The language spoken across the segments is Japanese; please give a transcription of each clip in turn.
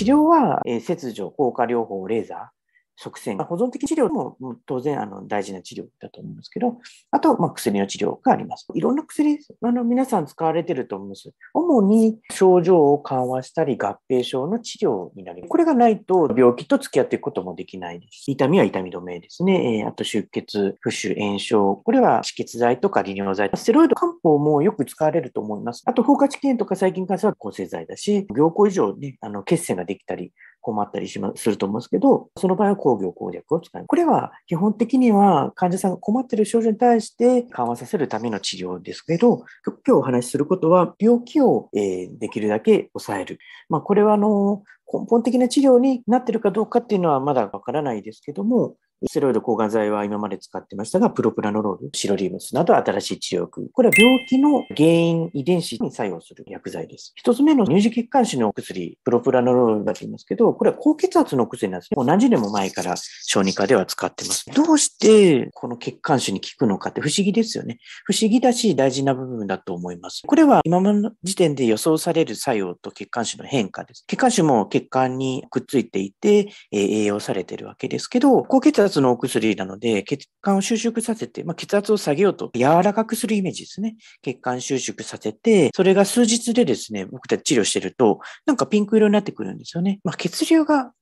治療は、えー、切除、硬化療法、レーザー。食洗、保存的治療も当然あの大事な治療だと思うんですけど、あと、ま薬の治療があります。いろんな薬、あの皆さん使われてると思うんです。主に症状を緩和したり合併症の治療になります。これがないと病気と付き合っていくこともできないです。痛みは痛み止めですね。えあと出血、浮腫、炎症。これは止血剤とか利尿剤。ステロイド漢方もよく使われると思います。あと、放火治験とか細菌感染は抗生剤だし、凝固異常ね、あの血栓ができたり、困ったりしますると思うんですけど、その場合は工業攻略を使う。これは基本的には患者さんが困っている症状に対して緩和させるための治療ですけど、今日お話しすることは病気を、えできるだけ抑える。まあ、これはあの、根本的な治療になってるかどうかっていうのはまだわからないですけども、ステロイド抗がん剤は今まで使ってましたが、プロプラノロール、シロリウムスなど新しい治療薬。これは病気の原因、遺伝子に作用する薬剤です。一つ目の乳児血管腫のお薬、プロプラノロールと言いますけど、これは高血圧のお薬なんですね。もう何十年も前から小児科では使ってます。どうしてこの血管腫に効くのかって不思議ですよね。不思議だし大事な部分だと思います。これは今までの時点で予想される作用と血管腫の変化です。血管腫も血血管にくっついていて、え栄養されてるわけですけど、高血圧のお薬なので、血管を収縮させて、まあ、血圧を下げようと、柔らかくするイメージですね。血管収縮させて、それが数日でですね、僕たち治療してると、なんかピンク色になってくるんですよね。まあ、血流が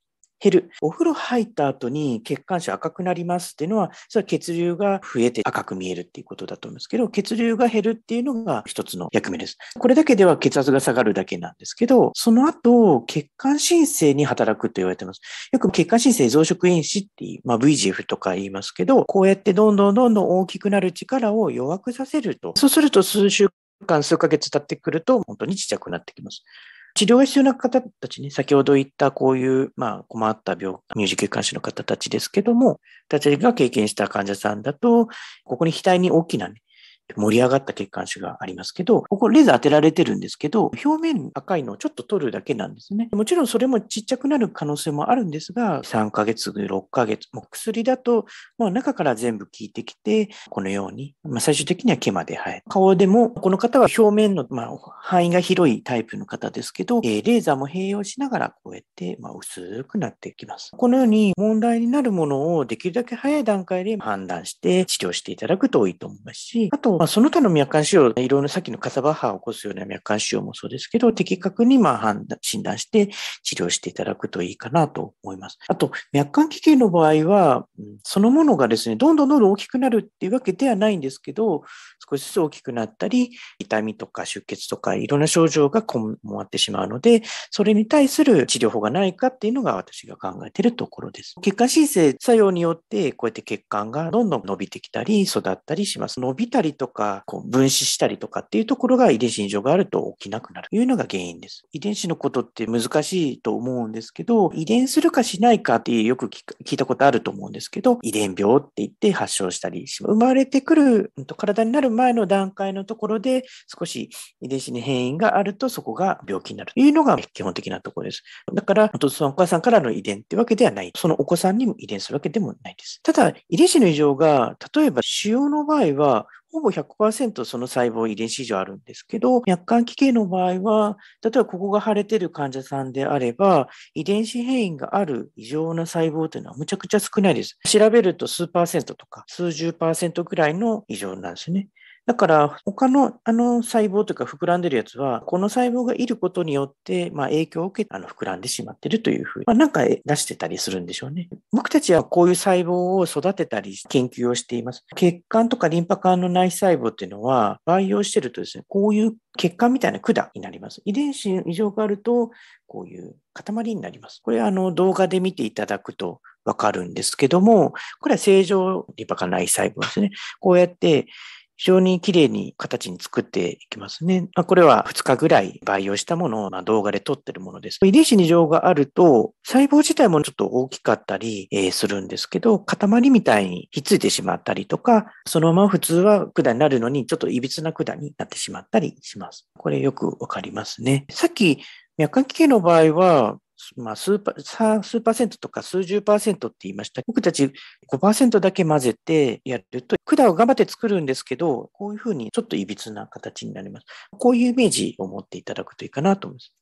減る。お風呂入った後に血管腫赤くなりますっていうのは、それは血流が増えて赤く見えるっていうことだと思うんですけど、血流が減るっていうのが一つの役目です。これだけでは血圧が下がるだけなんですけど、その後、血管新生に働くと言われてます。よく血管新生増殖因子っていう、まあ、VGF とか言いますけど、こうやってどんどんどんどん大きくなる力を弱くさせると。そうすると数週間、数ヶ月経ってくると、本当にちっちゃくなってきます。治療が必要な方たちね、先ほど言ったこういう、まあ、困った病、ミュージック監視の方たちですけども、たちが経験した患者さんだと、ここに額に大きな、ね、盛り上がった血管腫がありますけど、ここレーザー当てられてるんですけど、表面赤いのをちょっと取るだけなんですね。もちろんそれもちっちゃくなる可能性もあるんですが、3ヶ月、6ヶ月、もう薬だと、まあ中から全部効いてきて、このように、まあ最終的には毛まで生える。顔でも、この方は表面の、まあ、範囲が広いタイプの方ですけど、えー、レーザーも併用しながら、こうやって、まあ薄くなっていきます。このように問題になるものをできるだけ早い段階で判断して治療していただくといいと思いますし、あとまあ、その他の脈管腫瘍、いろんなさっきのカサバハを起こすような脈管腫瘍もそうですけど、的確にま判断、診断して治療していただくといいかなと思います。あと、脈管危険の場合は、そのものがですね、どんどんどんどん大きくなるっていうわけではないんですけど、少しずつ大きくなったり、痛みとか出血とかいろんな症状がこもってしまうので、それに対する治療法がないかっていうのが私が考えているところです。血管新生作用によって、こうやって血管がどんどん伸びてきたり、育ったりします。伸びたりとか、こう分子したりとかっていうところが遺伝子異常があると起きなくなるというのが原因です。遺伝子のことって難しいと思うんですけど、遺伝するかしないかってよく聞いたことあると思うんですけど、遺伝病って言って発症したりします。生まれてくる体になる前の段階のところで少し遺伝子に変異があるとそこが病気になるというのが基本的なところです。だから、お父さんお母さんからの遺伝ってわけではない。そのお子さんにも遺伝するわけでもないです。ただ、遺伝子の異常が、例えば腫瘍の場合は、ほぼ100%その細胞遺伝子異常あるんですけど、若干危険の場合は、例えばここが腫れてる患者さんであれば、遺伝子変異がある異常な細胞というのはむちゃくちゃ少ないです。調べると数パーセントとか数十パーセントぐらいの異常なんですね。だから、他のあの細胞というか膨らんでるやつは、この細胞がいることによって、まあ、影響を受けてあの膨らんでしまってるというふうに、まあ、なんか出してたりするんでしょうね。僕たちはこういう細胞を育てたり研究をしています。血管とかリンパ管の内細胞っていうのは、培養してるとですね、こういう血管みたいな管になります。遺伝子の異常があると、こういう塊になります。これあの動画で見ていただくとわかるんですけども、これは正常リンパ管内細胞ですね。こうやって非常に綺麗に形に作っていきますね。まあ、これは2日ぐらい培養したものをま動画で撮ってるものです。遺伝子に異常があると、細胞自体もちょっと大きかったり、えするんですけど、塊みたいにひっついてしまったりとか、そのまま普通は管になるのに、ちょっと歪な管になってしまったりします。これよくわかりますね。さっき、脈管器系の場合は、まあ、数パ数パーセントとか数十パーセントって言いました。僕たち5%だけ混ぜてやると、管を頑張って作るんですけど、こういうふうにちょっといびつな形になります。こういうイメージを持っていただくといいかなと思います。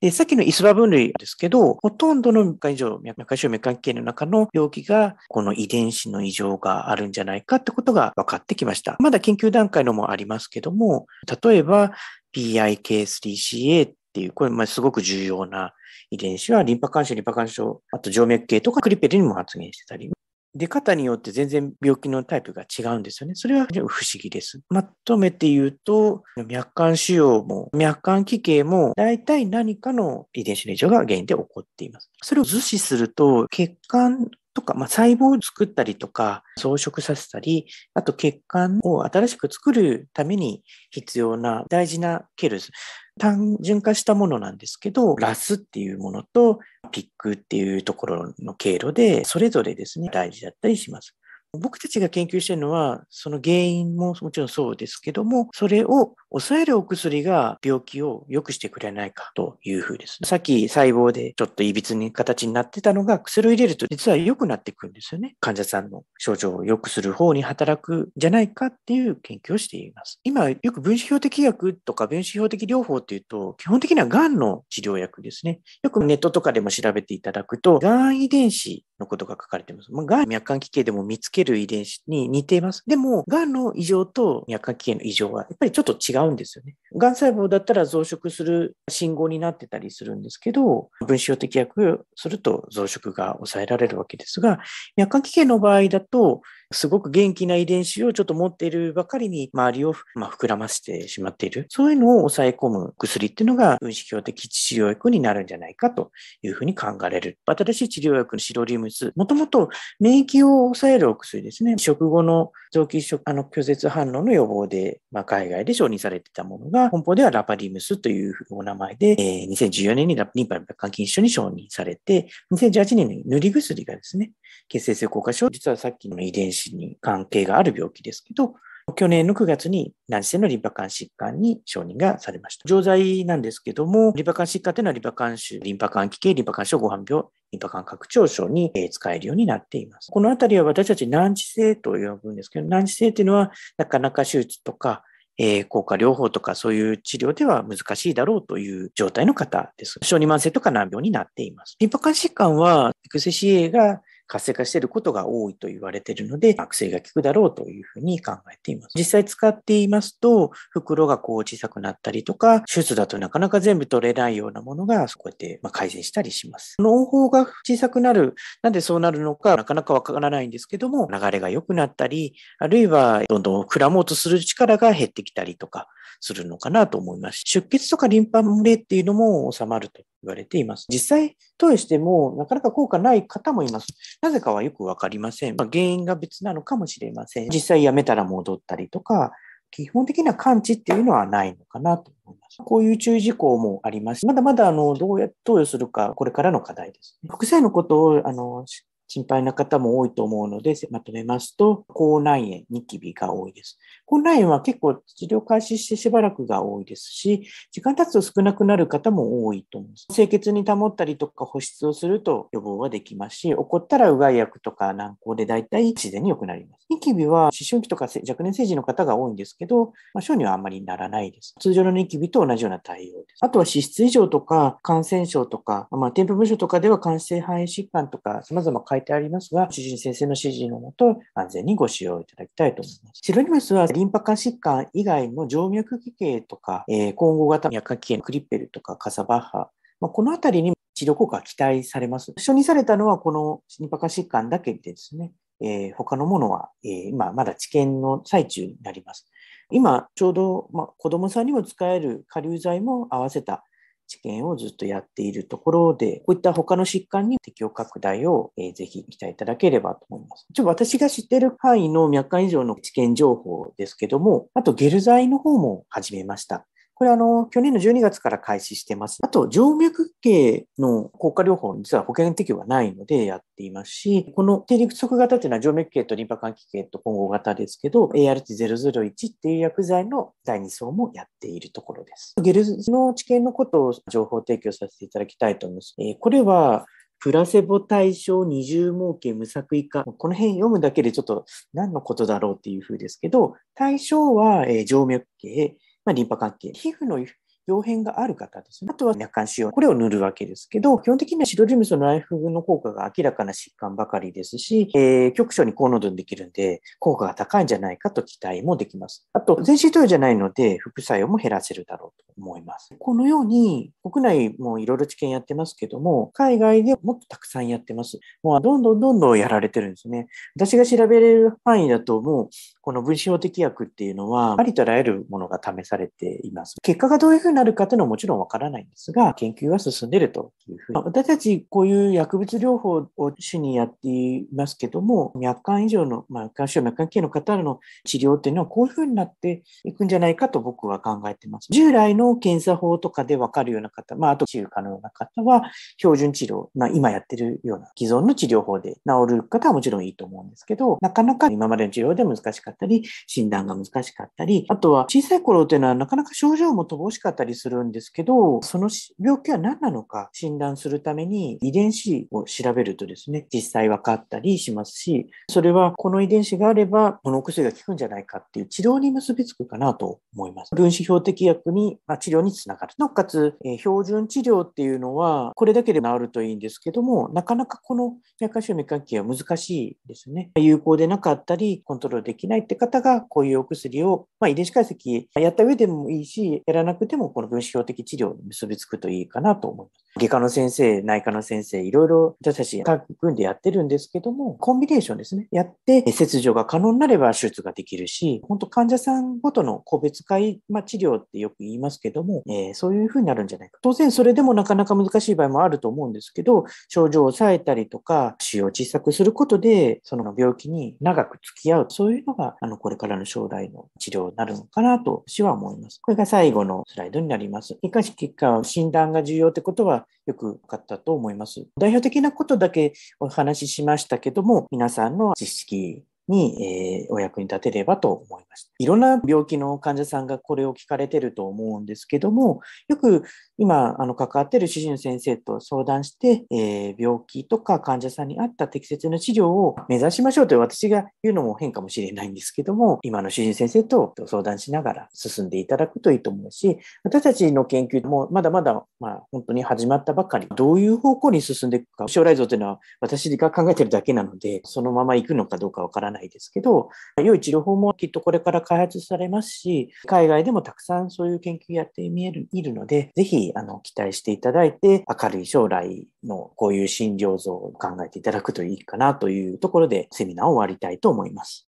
でさっきのイスバ分類ですけど、ほとんどの以上、脈管症、脈関係の中の病気が、この遺伝子の異常があるんじゃないかってことが分かってきました。まだ研究段階のもありますけども、例えば PIK3CA っていう、これ、すごく重要な遺伝子はリンパ管症、リンパ管症、あと静脈系とかクリペルにも発現してたり、出方によって全然病気のタイプが違うんですよね。それは不思議です。まとめて言うと、脈管腫瘍も脈管器系も大体何かの遺伝子の異常が原因で起こっています。それを図示すると、血管とか、まあ、細胞を作ったりとか、増殖させたり、あと血管を新しく作るために必要な大事なケルス。単純化したものなんですけど、ラスっていうものとピックっていうところの経路で、それぞれですね、大事だったりします。僕たちが研究しているのは、その原因ももちろんそうですけども、それを抑えるお薬が病気を良くしてくれないかというふうです、ね。さっき細胞でちょっといびつに形になってたのが、薬を入れると実は良くなっていくんですよね。患者さんの症状を良くする方に働くんじゃないかっていう研究をしています。今、よく分子標的薬とか分子標的療法っていうと、基本的にはがんの治療薬ですね。よくネットとかでも調べていただくと、がん遺伝子のことが書かれています。まあ、ん脈管器系でも見つけける遺伝子に似ています。でも、癌の異常と脈管器系の異常はやっぱりちょっと違うんですよね。がん細胞だったら増殖する信号になってたりするんですけど、分子標的薬すると増殖が抑えられるわけですが、脈管器系の場合だと、すごく元気な遺伝子をちょっと持っているばかりに、周りを、ま膨らませてしまっている。そういうのを抑え込む薬っていうのが、分子標的治療薬になるんじゃないかというふうに考られる。新しい治療薬のシロリムス、もともと免疫を抑えるお薬ですね。食後の臓器食、あの、拒絶反応の予防で、まあ、海外で承認されてたものが、本邦ではラパリムスというお名前で、えー、2014年にラリンパルパン筋に承認されて、2018年に塗り薬がですね、血清性硬化症、実はさっきの遺伝子子に関係がある病気ですけど、去年の9月に難治性のリンパ管疾患に承認がされました。錠剤なんですけども、リンパ管疾患というのはリンパ管腫、リンパ管気系、リンパ管症ご飯病、リンパ管拡張症に使えるようになっています。このあたりは私たち難治性と呼ぶんですけど、難治性というのはなかなか手術とかえ効果療法とかそういう治療では難しいだろうという状態の方です。小児慢性とか難病になっています。リンパ管疾患は、育成 CA が活性化していることが多いと言われているので、悪性が効くだろうというふうに考えています。実際使っていますと、袋がこう小さくなったりとか、手術だとなかなか全部取れないようなものが、こうやってま改善したりします。方法が小さくなる、なんでそうなるのか、なかなかわからないんですけども、流れが良くなったり、あるいはどんどん膨らもうとする力が減ってきたりとかするのかなと思います。出血とかリンパ漏れっていうのも収まると言われています。実際、投与してもなかなか効果ない方もいます。なぜかはよくわかりません。まあ、原因が別なのかもしれません。実際やめたら戻ったりとか、基本的な感知っていうのはないのかなと思います。こういう注意事項もあります。まだまだあのどうやって投与するか、これからの課題です、ね。副作用のことをあの心配な方も多いと思うので、まとめますと、口内炎、ニキビが多いです。口内炎は結構治療開始してしばらくが多いですし、時間経つと少なくなる方も多いと思います。清潔に保ったりとか保湿をすると予防はできますし、起こったらうがい薬とか軟膏で大体自然に良くなります。ニキビは思春期とか若年成人の方が多いんですけど、まあ、症にはあんまりならないです。通常のニキビと同じような対応です。あとは脂質異常とか感染症とか、まあ、添付文書とかでは感性肺疾患とか様々いてありますが、主人先生の指示のもと、安全にご使用いただきたいと思います。シロニムスは、リンパ管疾患以外の静脈奇形とか、えー、混合型脈管奇のクリッペルとかカサバッハ、まあ、このあたりに治療効果が期待されます。承認されたのは、このリンパ管疾患だけですね。えー、他のものは、えー、今まだ治験の最中になります。今ちょうど、まあ、子供さんにも使える下流剤も合わせた治験をずっとやっているところで、こういった他の疾患に適用拡大を、えー、ぜひ期待いただければと思います。ちょ私が知ってる範囲の脈管以上の治験情報ですけども、あとゲル剤の方も始めました。これあの、去年の12月から開始してます。あと、静脈系の効果療法、実は保険適用がないのでやっていますし、この低力側型っていうのは静脈系とリンパ管器系と混合型ですけど、ART001 っていう薬剤の第2層もやっているところです。ゲルの治験のことを情報提供させていただきたいと思います。えー、これは、プラセボ対象二重毛形無作為化。この辺読むだけでちょっと何のことだろうっていう風ですけど、対象は静脈系、まあ、リンパ関係、皮膚の病変がある方ですね。あとは夜間腫瘍。これを塗るわけですけど、基本的にはシドリウムスの内服の効果が明らかな疾患ばかりですし、えー、局所に高濃度にできるんで、効果が高いんじゃないかと期待もできます。あと、全身投与じゃないので、副作用も減らせるだろうと思います。このように、国内もいろいろ治験やってますけども、海外でもっとたくさんやってます。もうどんどんどんどんやられてるんですね。私が調べれる範囲だともう、この分子標的薬っていうのは、ありとあらゆるものが試されています。結果がどういうふうになるかっていうのはもちろんわからないんですが、研究は進んでいるというふうに。私たちこういう薬物療法を主にやっていますけども、脈管以上の、まあ、脈管症、脈管系の方の治療っていうのはこういうふうになっていくんじゃないかと僕は考えています。従来の検査法とかでわかるような方、まあ、あと治癒可能な方は、標準治療、まあ、今やってるような既存の治療法で治る方はもちろんいいと思うんですけど、なかなか今までの治療で難しかったったり、診断が難しかったり、あとは小さい頃というのはなかなか症状も乏しかったりするんですけど、その病気は何なのか診断するために遺伝子を調べるとですね、実際分かったりしますし、それはこの遺伝子があれば、このお薬が効くんじゃないかっていう治療に結びつくかなと思います。分子標的薬に、まあ、治療につながる。なおかつ、えー、標準治療っていうのは、これだけで治るといいんですけども、なかなかこの薬科症味関係は難しいですね。有効でなかったり、コントロールできないって方が、こういうお薬を、まあ、遺伝子解析やった上でもいいし、やらなくても、この分子標的治療に結びつくといいかなと思います。外科の先生、内科の先生、いろいろ私たち各組んでやってるんですけども、コンビネーションですね。やって、切除が可能になれば手術ができるし、本当患者さんごとの個別会、まあ、治療ってよく言いますけども、えー、そういうふうになるんじゃないか。当然、それでもなかなか難しい場合もあると思うんですけど、症状を抑えたりとか、腫瘍を小さくすることで、その病気に長く付き合う、そういうのがあの、これからの将来の治療になるのかなと、私は思います。これが最後のスライドになります。いかし結果、診断が重要ってことはよく分かったと思います。代表的なことだけお話ししましたけども、皆さんの知識、に、えー、お役に立てればと思います。いろんな病気の患者さんがこれを聞かれてると思うんですけども、よく今、あの、関わってる主治医の先生と相談して、えー、病気とか患者さんに合った適切な治療を目指しましょうという私が言うのも変かもしれないんですけども、今の主治医先生と相談しながら進んでいただくといいと思うし、私たちの研究もまだまだ、まあ、本当に始まったばかり、どういう方向に進んでいくか、将来像というのは私が考えてるだけなので、そのまま行くのかどうかわからないないですけど、良い治療法もきっとこれから開発されますし、海外でもたくさんそういう研究やってみえるいるので、ぜひあの期待していただいて、明るい将来のこういう診療像を考えていただくといいかなというところで、セミナーを終わりたいと思います。